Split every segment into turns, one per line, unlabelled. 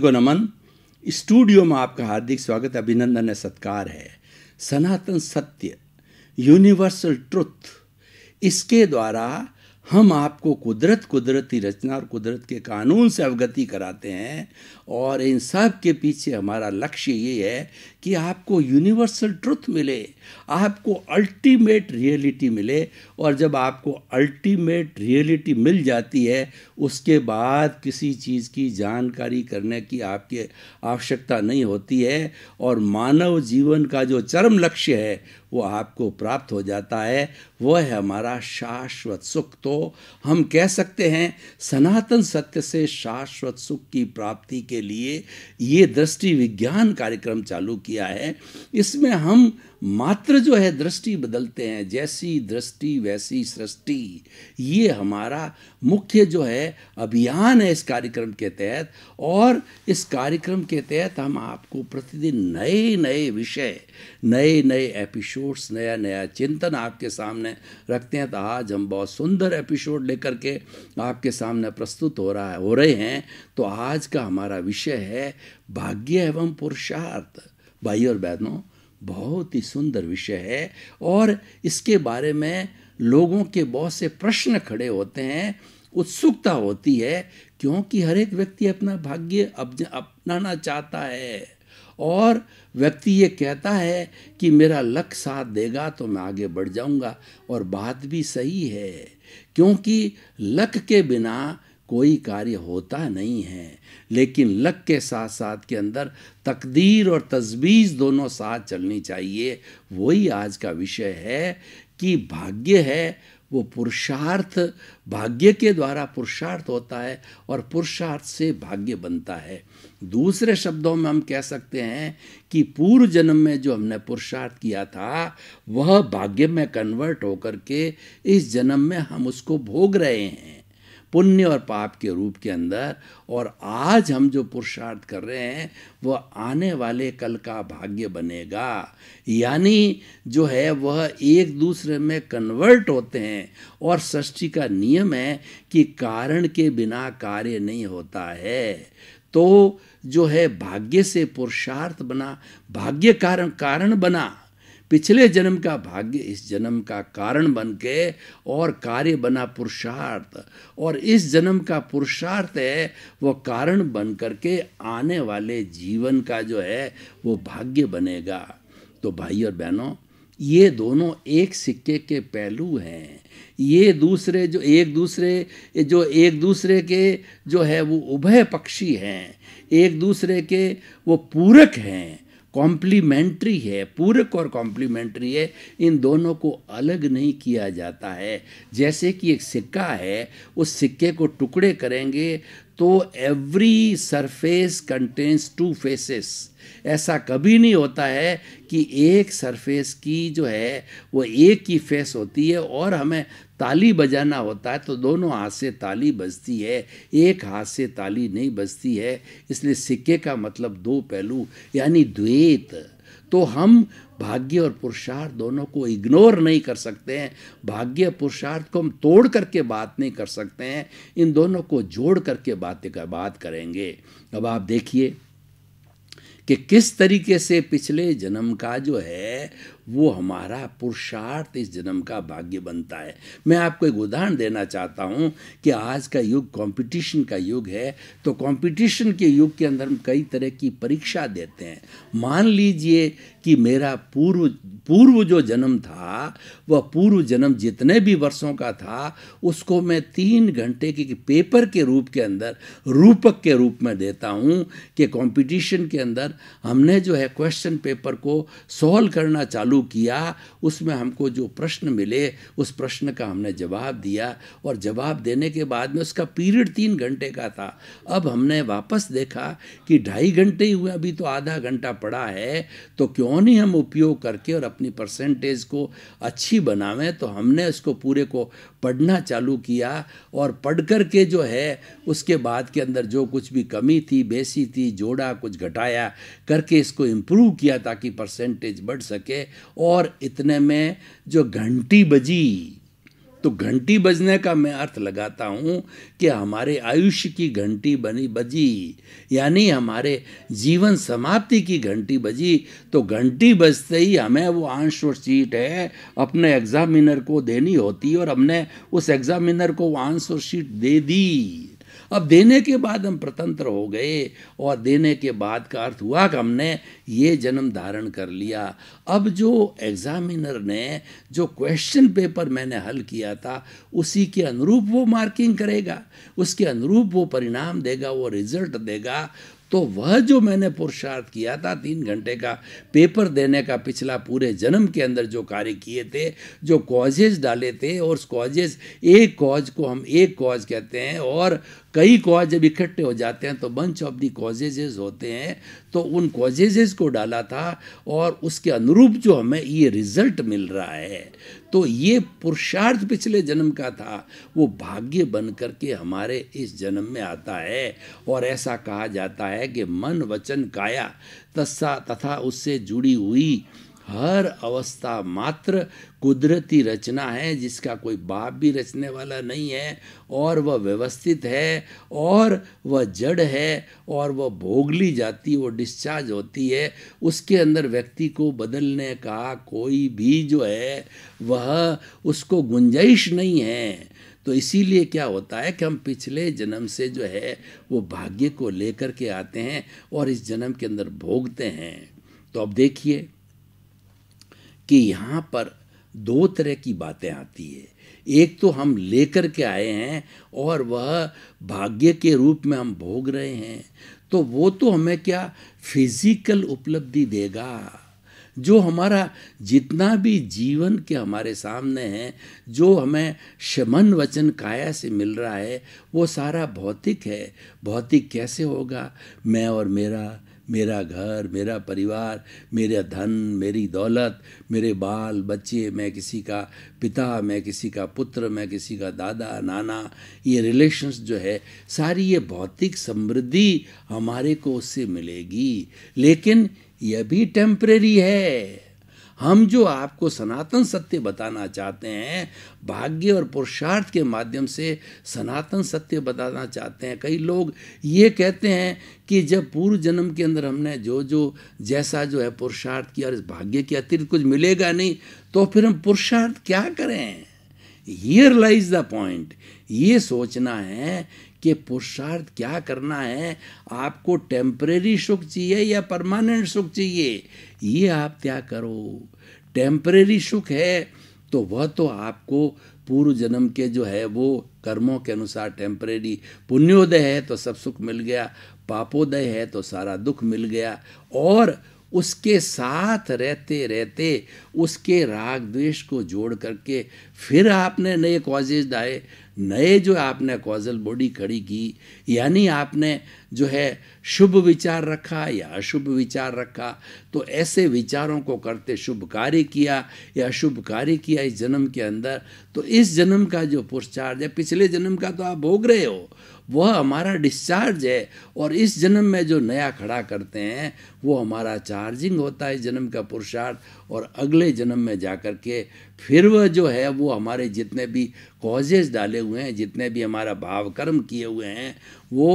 को नमन स्टूडियो में आपका हार्दिक स्वागत अभिनंदन है सत्कार है सनातन सत्य यूनिवर्सल ट्रुथ इसके द्वारा हम आपको कुदरत कुदरती रचना और कुदरत के कानून से अवगति कराते हैं और इन सब के पीछे हमारा लक्ष्य ये है कि आपको यूनिवर्सल ट्रुथ मिले आपको अल्टीमेट रियलिटी मिले और जब आपको अल्टीमेट रियलिटी मिल जाती है उसके बाद किसी चीज़ की जानकारी करने की आपकी आवश्यकता नहीं होती है और मानव जीवन का जो चरम लक्ष्य है वो आपको प्राप्त हो जाता है वह है हमारा शाश्वत सुख तो हम कह सकते हैं सनातन सत्य से शाश्वत सुख की प्राप्ति के लिए ये दृष्टि विज्ञान कार्यक्रम चालू किया है इसमें हम मात्र जो है दृष्टि बदलते हैं जैसी दृष्टि वैसी सृष्टि ये हमारा मुख्य जो है अभियान है इस कार्यक्रम के तहत और इस कार्यक्रम के तहत हम आपको प्रतिदिन नए नए विषय नए नए एपिसोड्स नया नया चिंतन आपके सामने रखते हैं तो आज हम बहुत सुंदर एपिसोड लेकर के आपके सामने प्रस्तुत हो रहा है हो रहे हैं तो आज का हमारा विषय है भाग्य एवं पुरुषार्थ भाई और बहनों बहुत ही सुंदर विषय है और इसके बारे में लोगों के बहुत से प्रश्न खड़े होते हैं उत्सुकता होती है क्योंकि हर एक व्यक्ति अपना भाग्य अपनाना चाहता है और व्यक्ति ये कहता है कि मेरा लक साथ देगा तो मैं आगे बढ़ जाऊंगा और बात भी सही है क्योंकि लक के बिना कोई कार्य होता नहीं है लेकिन लक के साथ साथ के अंदर तकदीर और तजवीज़ दोनों साथ चलनी चाहिए वही आज का विषय है कि भाग्य है वो पुरुषार्थ भाग्य के द्वारा पुरुषार्थ होता है और पुरुषार्थ से भाग्य बनता है दूसरे शब्दों में हम कह सकते हैं कि पूर्व जन्म में जो हमने पुरुषार्थ किया था वह भाग्य में कन्वर्ट होकर के इस जन्म में हम उसको भोग रहे हैं पुण्य और पाप के रूप के अंदर और आज हम जो पुरुषार्थ कर रहे हैं वह आने वाले कल का भाग्य बनेगा यानी जो है वह एक दूसरे में कन्वर्ट होते हैं और सृष्टि का नियम है कि कारण के बिना कार्य नहीं होता है तो जो है भाग्य से पुरुषार्थ बना भाग्य कारण कारण बना पिछले जन्म का भाग्य इस जन्म का कारण बन के और कार्य बना पुरुषार्थ और इस जन्म का पुरुषार्थ है वो कारण बन करके आने वाले जीवन का जो है वो भाग्य बनेगा तो भाई और बहनों ये दोनों एक सिक्के के पहलू हैं ये दूसरे जो एक दूसरे जो एक दूसरे के जो है वो उभय पक्षी हैं एक दूसरे के वो पूरक हैं कॉम्प्लीमेंट्री है पूरक और कॉम्प्लीमेंट्री है इन दोनों को अलग नहीं किया जाता है जैसे कि एक सिक्का है उस सिक्के को टुकड़े करेंगे तो every surface contains two faces ऐसा कभी नहीं होता है कि एक सरफेस की जो है वो एक ही फेस होती है और हमें ताली बजाना होता है तो दोनों हाथ से ताली बजती है एक हाथ से ताली नहीं बजती है इसलिए सिक्के का मतलब दो पहलू यानी द्वेत तो हम भाग्य और पुरुषार्थ दोनों को इग्नोर नहीं कर सकते हैं भाग्य पुरुषार्थ को हम तोड़ करके बात नहीं कर सकते हैं इन दोनों को जोड़ करके बात कर, बात करेंगे अब आप देखिए कि किस तरीके से पिछले जन्म का जो है वो हमारा पुरुषार्थ इस जन्म का भाग्य बनता है मैं आपको एक उदाहरण देना चाहता हूँ कि आज का युग कंपटीशन का युग है तो कंपटीशन के युग के अंदर हम कई तरह की परीक्षा देते हैं मान लीजिए कि मेरा पूर्व पूर्व जो जन्म था वह पूर्व जन्म जितने भी वर्षों का था उसको मैं तीन घंटे के पेपर के रूप के अंदर रूपक के रूप में देता हूँ कि कंपटीशन के अंदर हमने जो है क्वेश्चन पेपर को सॉल्व करना चालू चालू किया उसमें हमको जो प्रश्न मिले उस प्रश्न का हमने जवाब दिया और जवाब देने के बाद में उसका पीरियड तीन घंटे का था अब हमने वापस देखा कि ढाई घंटे ही हुए अभी तो आधा घंटा पड़ा है तो क्यों नहीं हम उपयोग करके और अपनी परसेंटेज को अच्छी बनावें तो हमने उसको पूरे को पढ़ना चालू किया और पढ़ कर के जो है उसके बाद के अंदर जो कुछ भी कमी थी बेसी थी जोड़ा कुछ घटाया करके इसको इम्प्रूव किया ताकि परसेंटेज बढ़ सके और इतने में जो घंटी बजी तो घंटी बजने का मैं अर्थ लगाता हूँ कि हमारे आयुष्य की घंटी बनी बजी यानी हमारे जीवन समाप्ति की घंटी बजी तो घंटी बजते ही हमें वो और शीट है अपने एग्जामिनर को देनी होती और हमने उस एग्जामिनर को वो और शीट दे दी अब देने के बाद हम प्रतंत्र हो गए और देने के बाद का अर्थ हुआ कि हमने ये जन्म धारण कर लिया अब जो एग्ज़ामिनर ने जो क्वेश्चन पेपर मैंने हल किया था उसी के अनुरूप वो मार्किंग करेगा उसके अनुरूप वो परिणाम देगा वो रिजल्ट देगा तो वह जो मैंने पुरुषार्थ किया था तीन घंटे का पेपर देने का पिछला पूरे जन्म के अंदर जो कार्य किए थे जो कॉजेज डाले थे और उस कॉजेज एक कॉज को हम एक कॉज कहते हैं और कई कॉज जब इकट्ठे हो जाते हैं तो बंच ऑफ दी कॉजेजेज होते हैं तो उन कॉजेजेज को डाला था और उसके अनुरूप जो हमें ये रिजल्ट मिल रहा है तो ये पुरुषार्थ पिछले जन्म का था वो भाग्य बन करके हमारे इस जन्म में आता है और ऐसा कहा जाता है कि मन वचन काया तस्सा तथा उससे जुड़ी हुई हर अवस्था मात्र कुदरती रचना है जिसका कोई बाप भी रचने वाला नहीं है और वह व्यवस्थित है और वह जड़ है और वह भोग ली जाती वो डिस्चार्ज होती है उसके अंदर व्यक्ति को बदलने का कोई भी जो है वह उसको गुंजाइश नहीं है तो इसीलिए क्या होता है कि हम पिछले जन्म से जो है वो भाग्य को लेकर के आते हैं और इस जन्म के अंदर भोगते हैं तो अब देखिए कि यहाँ पर दो तरह की बातें आती है एक तो हम लेकर के आए हैं और वह भाग्य के रूप में हम भोग रहे हैं तो वो तो हमें क्या फिजिकल उपलब्धि देगा जो हमारा जितना भी जीवन के हमारे सामने है जो हमें शमन वचन काया से मिल रहा है वो सारा भौतिक है भौतिक कैसे होगा मैं और मेरा मेरा घर मेरा परिवार मेरा धन मेरी दौलत मेरे बाल बच्चे मैं किसी का पिता मैं किसी का पुत्र मैं किसी का दादा नाना ये रिलेशंस जो है सारी ये भौतिक समृद्धि हमारे को उससे मिलेगी लेकिन यह भी टेम्प्रेरी है हम जो आपको सनातन सत्य बताना चाहते हैं भाग्य और पुरुषार्थ के माध्यम से सनातन सत्य बताना चाहते हैं कई लोग ये कहते हैं कि जब पूर्व जन्म के अंदर हमने जो जो जैसा जो है पुरुषार्थ किया और इस भाग्य के अतिरिक्त कुछ मिलेगा नहीं तो फिर हम पुरुषार्थ क्या करें हियर लाइज द पॉइंट ये सोचना है कि पुरुषार्थ क्या करना है आपको टेम्परेरी सुख चाहिए या परमानेंट सुख चाहिए ये आप क्या करो टेम्परेरी सुख है तो वह तो आपको पूर्व जन्म के जो है वो कर्मों के अनुसार टेम्परेरी पुण्योदय है तो सब सुख मिल गया पापोदय है तो सारा दुख मिल गया और उसके साथ रहते रहते उसके राग द्वेष को जोड़ करके फिर आपने नए कॉजेज डाए नए जो आपने कॉजल बॉडी खड़ी की यानी आपने जो है शुभ विचार रखा या अशुभ विचार रखा तो ऐसे विचारों को करते शुभ कार्य किया या अशुभ कार्य किया इस जन्म के अंदर तो इस जन्म का जो पुरस्चार्ज है पिछले जन्म का तो आप भोग रहे हो वह हमारा डिस्चार्ज है और इस जन्म में जो नया खड़ा करते हैं वो हमारा चार्जिंग होता है जन्म का पुरुषार्थ और अगले जन्म में जा कर के फिर वह जो है वो हमारे जितने भी कॉजेज डाले हुए हैं जितने भी हमारा भाव कर्म किए हुए हैं वो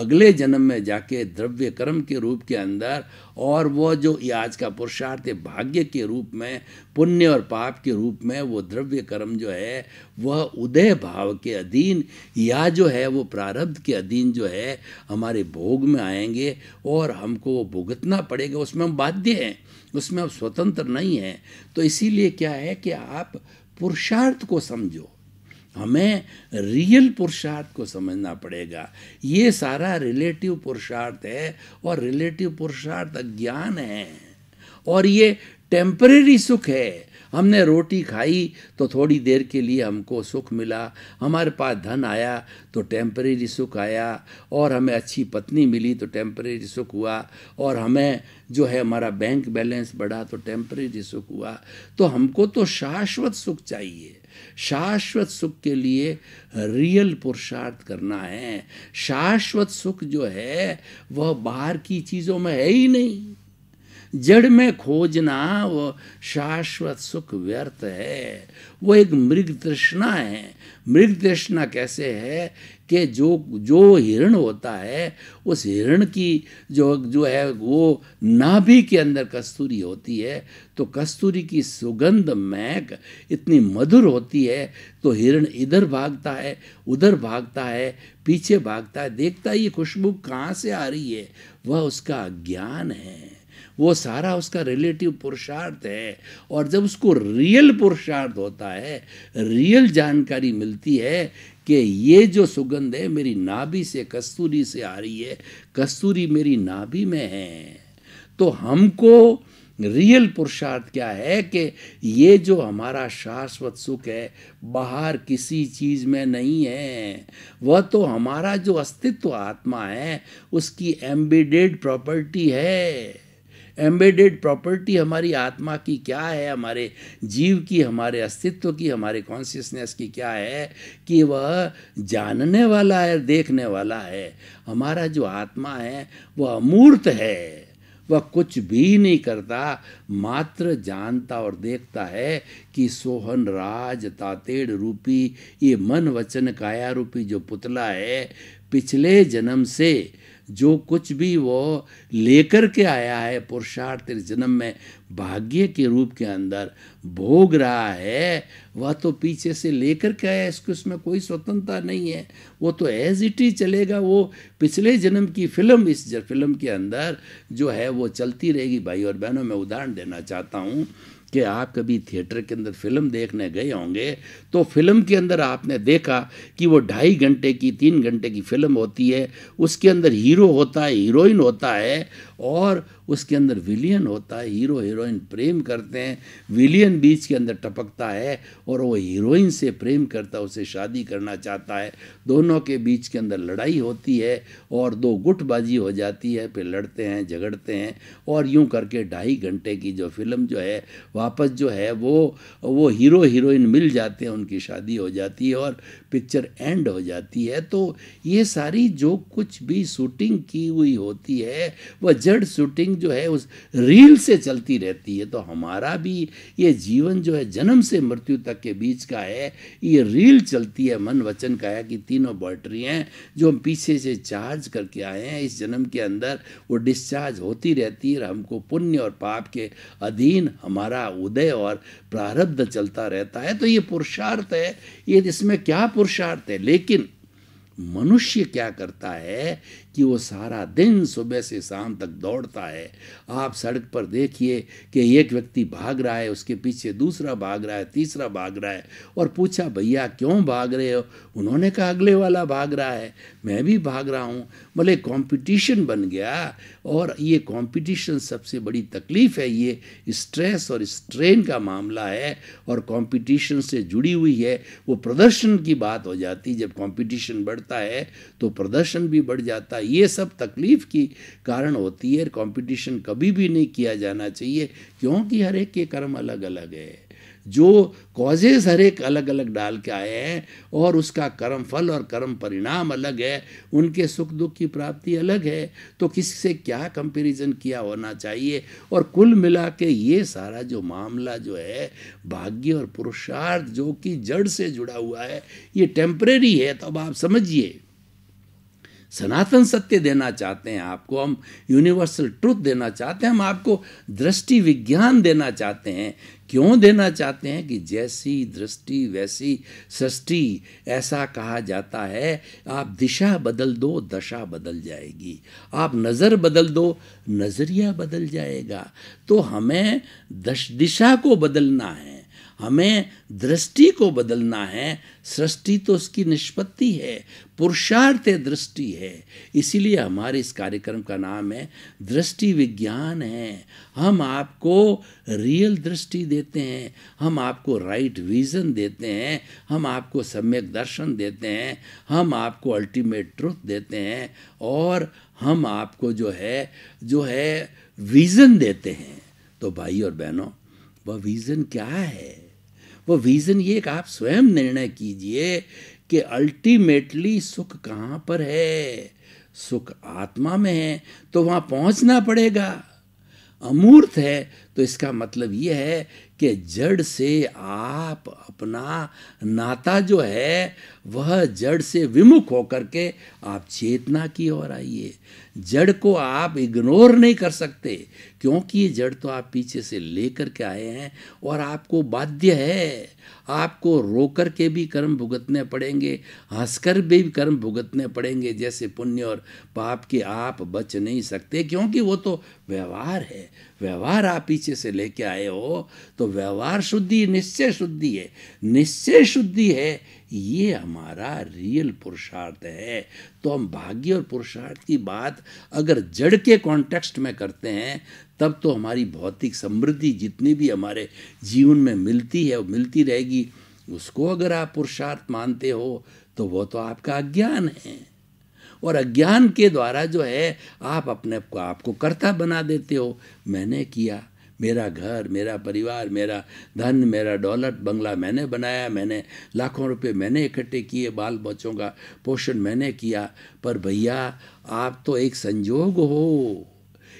अगले जन्म में जाके द्रव्य कर्म के रूप के अंदर और वो जो आज का पुरुषार्थ भाग्य के रूप में पुण्य और पाप के रूप में वो द्रव्य कर्म जो है वह उदय भाव के अधीन या जो है वो प्रारब्ध के अधीन जो है हमारे भोग में आएंगे और हमको वो भुगत भुगतना पड़ेगा उसमें हम बाध्य हैं उसमें हम स्वतंत्र नहीं हैं तो इसीलिए क्या है कि आप पुरुषार्थ को समझो हमें रियल पुरुषार्थ को समझना पड़ेगा ये सारा रिलेटिव पुरुषार्थ है और रिलेटिव पुरुषार्थ अज्ञान है और ये टेम्परेरी सुख है हमने रोटी खाई तो थोड़ी देर के लिए हमको सुख मिला हमारे पास धन आया तो टेम्परेरी सुख आया और हमें अच्छी पत्नी मिली तो टेम्परेरी सुख हुआ और हमें जो है हमारा बैंक बैलेंस बढ़ा तो टेम्परेरी सुख हुआ तो हमको तो शाश्वत सुख चाहिए शाश्वत सुख के लिए रियल पुरुषार्थ करना है शाश्वत सुख जो है वह बाहर की चीज़ों में है ही नहीं जड़ में खोजना वो शाश्वत सुख व्यर्थ है वो एक मृग तृष्णा है मृग तृष्णा कैसे है कि जो जो हिरण होता है उस हिरण की जो जो है वो नाभि के अंदर कस्तूरी होती है तो कस्तूरी की सुगंध महक इतनी मधुर होती है तो हिरण इधर भागता है उधर भागता है पीछे भागता है देखता है ये खुशबू कहाँ से आ रही है वह उसका ज्ञान है वो सारा उसका रिलेटिव पुरुषार्थ है और जब उसको रियल पुरुषार्थ होता है रियल जानकारी मिलती है कि ये जो सुगंध है मेरी नाभि से कस्तूरी से आ रही है कस्तूरी मेरी नाभि में है तो हमको रियल पुरुषार्थ क्या है कि ये जो हमारा शाश्वत सुख है बाहर किसी चीज़ में नहीं है वह तो हमारा जो अस्तित्व आत्मा है उसकी एम्बेडेड प्रॉपर्टी है एम्बेडेड प्रॉपर्टी हमारी आत्मा की क्या है हमारे जीव की हमारे अस्तित्व की हमारे कॉन्शियसनेस की क्या है कि वह जानने वाला है देखने वाला है हमारा जो आत्मा है वह अमूर्त है वह कुछ भी नहीं करता मात्र जानता और देखता है कि सोहन राज तातेड़ रूपी ये मन वचन काया रूपी जो पुतला है पिछले जन्म से जो कुछ भी वो लेकर के आया है पुरुषार्थ जन्म में भाग्य के रूप के अंदर भोग रहा है वह तो पीछे से लेकर के आया इसको इसमें कोई स्वतंत्रता नहीं है वो तो एज इट ही चलेगा वो पिछले जन्म की फिल्म इस फिल्म के अंदर जो है वो चलती रहेगी भाई और बहनों मैं उदाहरण देना चाहता हूँ कि आप कभी थिएटर के अंदर फिल्म देखने गए होंगे तो फिल्म के अंदर आपने देखा कि वो ढाई घंटे की तीन घंटे की फिल्म होती है उसके अंदर हीरो होता है हीरोइन होता है और उसके अंदर विलियन होता है हीरो हीरोइन प्रेम करते हैं विलियन बीच के अंदर टपकता है और वो हीरोइन से प्रेम करता है उसे शादी करना चाहता है दोनों के बीच के अंदर लड़ाई होती है और दो गुटबाजी हो जाती है फिर लड़ते हैं झगड़ते हैं और यूं करके ढाई घंटे की जो फिल्म जो है वापस जो है वो वो हीरो हीरोइन मिल जाते हैं उनकी शादी हो जाती है और पिक्चर एंड हो जाती है तो ये सारी जो कुछ भी शूटिंग की हुई होती है वह जड़ शूटिंग जो है उस रील से चलती रहती है तो हमारा भी ये जीवन जो है जन्म से मृत्यु तक के बीच का है ये रील चलती है मन वचन का है कि तीनों बैटरी हैं जो हम पीछे से चार्ज करके आए हैं इस जन्म के अंदर वो डिस्चार्ज होती रहती है हमको पुण्य और पाप के अधीन हमारा उदय और प्रारब्ध चलता रहता है तो ये पुरुषार्थ है ये इसमें क्या पुरुषार्थ है लेकिन मनुष्य क्या करता है कि वो सारा दिन सुबह से शाम तक दौड़ता है आप सड़क पर देखिए कि एक व्यक्ति भाग रहा है उसके पीछे दूसरा भाग रहा है तीसरा भाग रहा है और पूछा भैया क्यों भाग रहे हो उन्होंने कहा अगले वाला भाग रहा है मैं भी भाग रहा हूँ भले कॉम्पिटिशन बन गया और ये कॉम्पिटिशन सबसे बड़ी तकलीफ़ है ये स्ट्रेस और स्ट्रेन का मामला है और कॉम्पिटिशन से जुड़ी हुई है वो प्रदर्शन की बात हो जाती जब कॉम्पिटिशन बढ़ता है तो प्रदर्शन भी बढ़ जाता है ये सब तकलीफ की कारण होती है कंपटीशन कभी भी नहीं किया जाना चाहिए क्योंकि हर एक के कर्म अलग अलग है जो कॉजेज हर एक अलग अलग डाल के आए हैं और उसका कर्म फल और कर्म परिणाम अलग है उनके सुख दुख की प्राप्ति अलग है तो से क्या कंपैरिजन किया होना चाहिए और कुल मिला के ये सारा जो मामला जो है भाग्य और पुरुषार्थ जो कि जड़ से जुड़ा हुआ है ये टेम्परेरी है तो अब आप समझिए सनातन सत्य देना चाहते हैं आपको हम यूनिवर्सल ट्रुथ देना चाहते हैं हम आपको दृष्टि विज्ञान देना चाहते हैं क्यों देना चाहते हैं कि जैसी दृष्टि वैसी सृष्टि ऐसा कहा जाता है आप दिशा बदल दो दशा बदल जाएगी आप नज़र बदल दो नज़रिया बदल जाएगा तो हमें दश दिशा को बदलना है हमें दृष्टि को बदलना है सृष्टि तो उसकी निष्पत्ति है पुरुषार्थ दृष्टि है इसीलिए हमारे इस कार्यक्रम का नाम है दृष्टि विज्ञान है हम आपको रियल दृष्टि देते हैं हम आपको राइट विजन देते हैं हम आपको सम्यक दर्शन देते हैं हम आपको अल्टीमेट ट्रुथ देते हैं और हम आपको जो है जो है विजन देते हैं तो भाई और बहनों वह विजन क्या है वो विज़न ये कि आप स्वयं निर्णय कीजिए कि अल्टीमेटली सुख कहाँ पर है सुख आत्मा में है तो वहाँ पहुँचना पड़ेगा अमूर्त है तो इसका मतलब यह है कि जड़ से आप अपना नाता जो है वह जड़ से विमुख होकर के आप चेतना की ओर आइए जड़ को आप इग्नोर नहीं कर सकते क्योंकि ये जड़ तो आप पीछे से लेकर के आए हैं और आपको बाध्य है आपको रोकर के भी कर्म भुगतने पड़ेंगे हंसकर भी कर्म भुगतने पड़ेंगे जैसे पुण्य और पाप के आप बच नहीं सकते क्योंकि वो तो व्यवहार है व्यवहार आप पीछे से लेके आए हो तो व्यवहार शुद्धि निश्चय शुद्धि है निश्चय शुद्धि है ये हमारा रियल पुरुषार्थ है तो हम भाग्य और पुरुषार्थ की बात अगर जड़ के कॉन्टेक्स्ट में करते हैं तब तो हमारी भौतिक समृद्धि जितनी भी हमारे जीवन में मिलती है वो मिलती रहेगी उसको अगर आप पुरुषार्थ मानते हो तो वो तो आपका अज्ञान है और अज्ञान के द्वारा जो है आप अपने को आपको कर्ता बना देते हो मैंने किया मेरा घर मेरा परिवार मेरा धन मेरा डॉलर बंगला मैंने बनाया मैंने लाखों रुपए मैंने इकट्ठे किए बाल बच्चों का पोषण मैंने किया पर भैया आप तो एक संजोग हो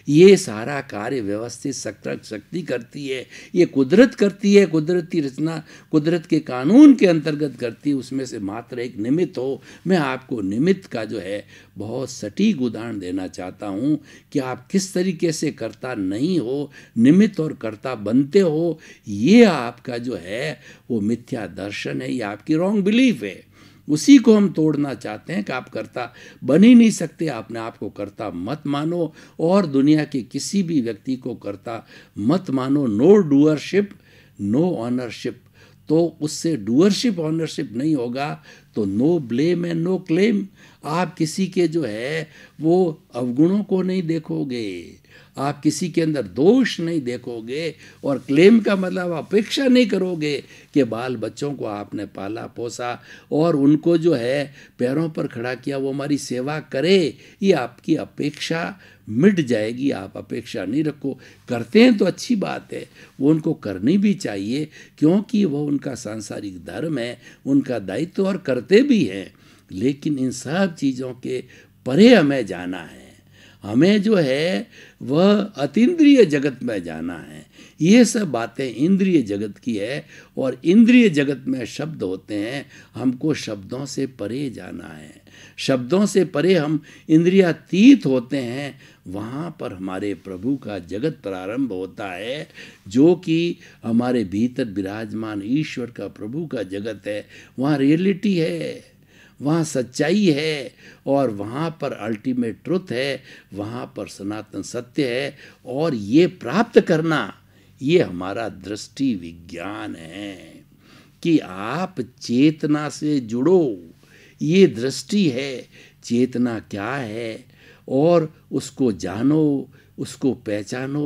ये सारा कार्य व्यवस्थित शक्ति शक्ति करती है ये कुदरत करती है कुदरती रचना कुदरत के कानून के अंतर्गत करती है उसमें से मात्र एक निमित्त हो मैं आपको निमित्त का जो है बहुत सटीक उदाहरण देना चाहता हूँ कि आप किस तरीके से कर्ता नहीं हो निमित्त और कर्ता बनते हो ये आपका जो है वो मिथ्या दर्शन है ये आपकी रॉन्ग बिलीफ है उसी को हम तोड़ना चाहते हैं कि आप कर्ता बन ही नहीं सकते अपने आप को कर्ता मत मानो और दुनिया के किसी भी व्यक्ति को कर्ता मत मानो नो डूअरशिप नो ऑनरशिप तो उससे डूअरशिप ऑनरशिप नहीं होगा तो no blame and no claim आप किसी के जो है वो अवगुणों को नहीं देखोगे आप किसी के अंदर दोष नहीं देखोगे और क्लेम का मतलब अपेक्षा नहीं करोगे कि बाल बच्चों को आपने पाला पोसा और उनको जो है पैरों पर खड़ा किया वो हमारी सेवा करे ये आपकी अपेक्षा मिट जाएगी आप अपेक्षा नहीं रखो करते हैं तो अच्छी बात है वो उनको करनी भी चाहिए क्योंकि वह उनका सांसारिक धर्म है उनका दायित्व और करते भी हैं लेकिन इन सब चीज़ों के परे हमें जाना है हमें जो है वह अतीन्द्रिय जगत में जाना है ये सब बातें इंद्रिय जगत की है और इंद्रिय जगत में शब्द होते हैं हमको शब्दों से परे जाना है शब्दों से परे हम इंद्रियातीत होते हैं वहाँ पर हमारे प्रभु का जगत प्रारंभ होता है जो कि हमारे भीतर विराजमान ईश्वर का प्रभु का जगत है वहाँ रियलिटी है वहाँ सच्चाई है और वहाँ पर अल्टीमेट ट्रुथ है वहाँ पर सनातन सत्य है और ये प्राप्त करना ये हमारा दृष्टि विज्ञान है कि आप चेतना से जुड़ो ये दृष्टि है चेतना क्या है और उसको जानो उसको पहचानो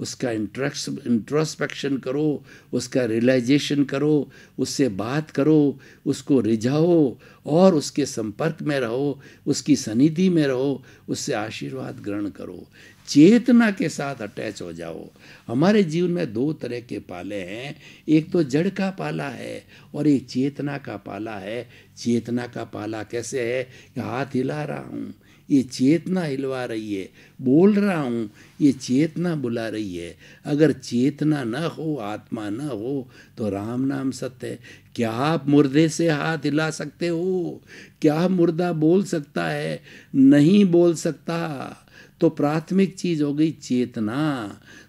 उसका इंट्रक्स इंट्रोस्पेक्शन करो उसका रियलाइजेशन करो उससे बात करो उसको रिझाओ और उसके संपर्क में रहो उसकी सनिधि में रहो उससे आशीर्वाद ग्रहण करो चेतना के साथ अटैच हो जाओ हमारे जीवन में दो तरह के पाले हैं एक तो जड़ का पाला है और एक चेतना का पाला है चेतना का पाला कैसे है कि हाथ हिला रहा हूँ ये चेतना हिलवा रही है बोल रहा हूँ ये चेतना बुला रही है अगर चेतना न हो आत्मा न हो तो राम नाम सत्य है क्या आप मुर्दे से हाथ हिला सकते हो क्या मुर्दा बोल सकता है नहीं बोल सकता तो प्राथमिक चीज हो गई चेतना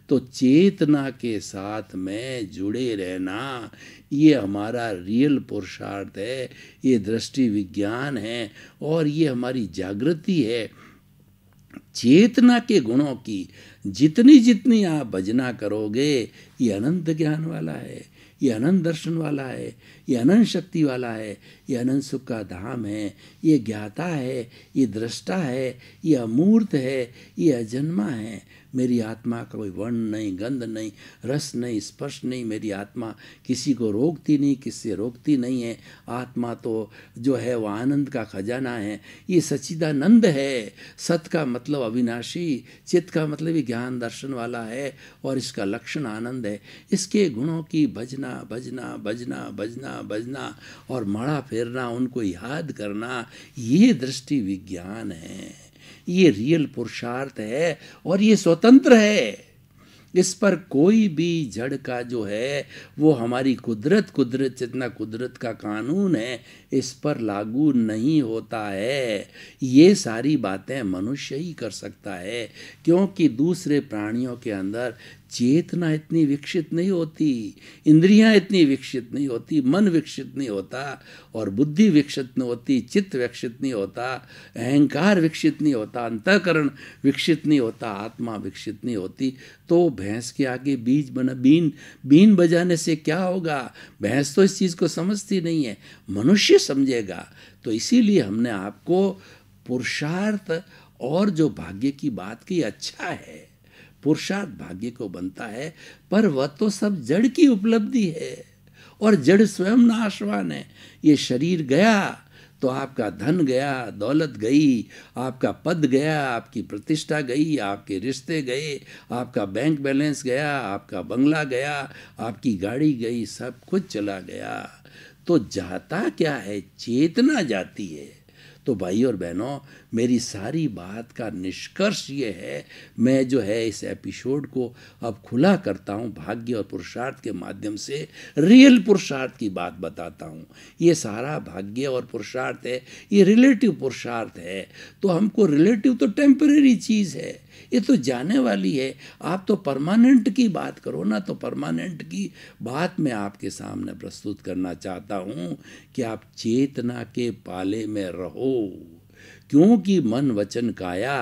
तो चेतना के साथ में जुड़े रहना ये हमारा रियल पुरुषार्थ है ये दृष्टि विज्ञान है और ये हमारी जागृति है चेतना के गुणों की जितनी जितनी आप भजना करोगे ये अनंत ज्ञान वाला है ये अनंत दर्शन वाला है ये अनंत शक्ति वाला है ये अनंत सुख का धाम है ये ज्ञाता है ये दृष्टा है ये अमूर्त है ये अजन्मा है मेरी आत्मा का कोई वर्ण नहीं गंध नहीं रस नहीं स्पर्श नहीं मेरी आत्मा किसी को रोकती नहीं किससे रोकती नहीं है आत्मा तो जो है वह आनंद का खजाना है ये सच्चिदानंद है सत का मतलब अविनाशी चित्त का मतलब ही ज्ञान दर्शन वाला है और इसका लक्षण आनंद है इसके गुणों की भजना भजना भजना भजना गाना बजना और मड़ा फेरना उनको याद करना ये दृष्टि विज्ञान है ये रियल पुरुषार्थ है और ये स्वतंत्र है इस पर कोई भी जड़ का जो है वो हमारी कुदरत कुदरत जितना कुदरत का कानून है इस पर लागू नहीं होता है ये सारी बातें मनुष्य ही कर सकता है क्योंकि दूसरे प्राणियों के अंदर चेतना इतनी विकसित नहीं होती इंद्रियां इतनी विकसित नहीं होती मन विकसित नहीं होता और बुद्धि विकसित नहीं होती चित्त विकसित नहीं होता अहंकार विकसित नहीं होता अंतकरण विकसित नहीं होता आत्मा विकसित नहीं होती तो भैंस के आगे बीज बना बीन बीन बजाने से क्या होगा भैंस तो इस चीज़ को समझती नहीं है मनुष्य समझेगा तो इसीलिए हमने आपको पुरुषार्थ और जो भाग्य की बात की अच्छा है पुरुषार्थ भाग्य को बनता है पर वह तो सब जड़ की उपलब्धि है और जड़ स्वयं नाशवान है ये शरीर गया तो आपका धन गया दौलत गई आपका पद गया आपकी प्रतिष्ठा गई आपके रिश्ते गए आपका बैंक बैलेंस गया आपका बंगला गया आपकी गाड़ी गई सब कुछ चला गया तो जाता क्या है चेतना जाती है तो भाई और बहनों मेरी सारी बात का निष्कर्ष ये है मैं जो है इस एपिसोड को अब खुला करता हूँ भाग्य और पुरुषार्थ के माध्यम से रियल पुरुषार्थ की बात बताता हूँ ये सारा भाग्य और पुरुषार्थ है ये रिलेटिव पुरुषार्थ है तो हमको रिलेटिव तो टेम्परेरी चीज़ है ये तो जाने वाली है आप तो परमानेंट की बात करो ना तो परमानेंट की बात मैं आपके सामने प्रस्तुत करना चाहता हूँ कि आप चेतना के पाले में रहो क्योंकि मन वचन काया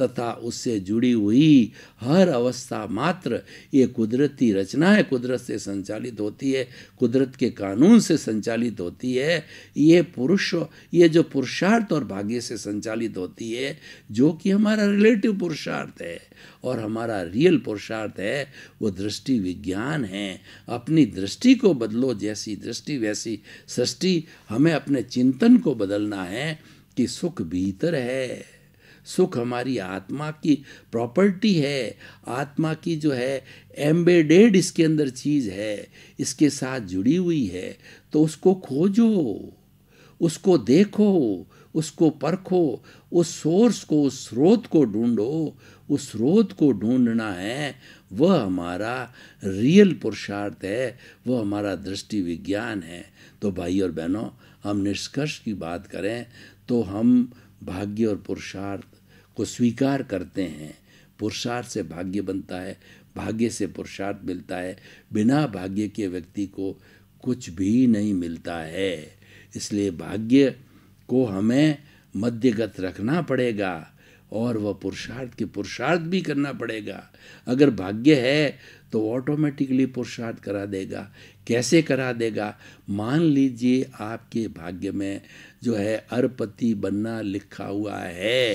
तथा उससे जुड़ी हुई हर अवस्था मात्र ये कुदरती रचना है कुदरत से संचालित होती है कुदरत के कानून से संचालित होती है ये पुरुष ये जो पुरुषार्थ और भाग्य से संचालित होती है जो कि हमारा रिलेटिव पुरुषार्थ है और हमारा रियल पुरुषार्थ है वो दृष्टि विज्ञान है अपनी दृष्टि को बदलो जैसी दृष्टि वैसी सृष्टि हमें अपने चिंतन को बदलना है कि सुख भीतर है सुख हमारी आत्मा की प्रॉपर्टी है आत्मा की जो है एम्बेडेड इसके अंदर चीज़ है इसके साथ जुड़ी हुई है तो उसको खोजो उसको देखो उसको परखो उस सोर्स को उस स्रोत को ढूंढो उस स्रोत को ढूंढना है वह हमारा रियल पुरुषार्थ है वह हमारा दृष्टि विज्ञान है तो भाई और बहनों हम निष्कर्ष की बात करें तो हम भाग्य और पुरुषार्थ को स्वीकार करते हैं पुरुषार्थ से भाग्य बनता है भाग्य से पुरुषार्थ मिलता है बिना भाग्य के व्यक्ति को कुछ भी नहीं मिलता है इसलिए भाग्य को हमें मध्यगत रखना पड़ेगा और वह पुरुषार्थ के पुरुषार्थ भी करना पड़ेगा अगर भाग्य है तो ऑटोमेटिकली पुरुषार्थ करा देगा कैसे करा देगा मान लीजिए आपके भाग्य में जो है अरपति बनना लिखा हुआ है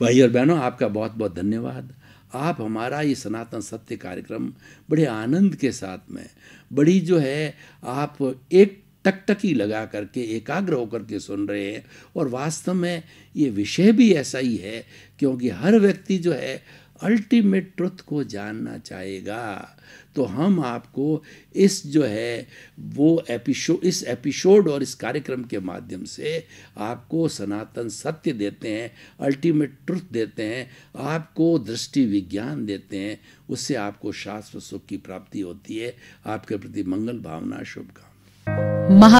भाई और बहनों आपका बहुत बहुत धन्यवाद आप हमारा ये सनातन सत्य कार्यक्रम बड़े आनंद के साथ में बड़ी जो है आप एक टकटकी लगा करके एकाग्र होकर के सुन रहे हैं और वास्तव में ये विषय भी ऐसा ही है क्योंकि हर व्यक्ति जो है अल्टीमेट ट्रुथ को जानना चाहेगा तो हम आपको इस जो है वो एपिशो इस एपिसोड और इस कार्यक्रम के माध्यम से आपको सनातन सत्य देते हैं अल्टीमेट ट्रुथ देते हैं आपको दृष्टि विज्ञान देते हैं उससे आपको शास्त्र सुख की प्राप्ति होती है आपके प्रति मंगल भावना शुभकामना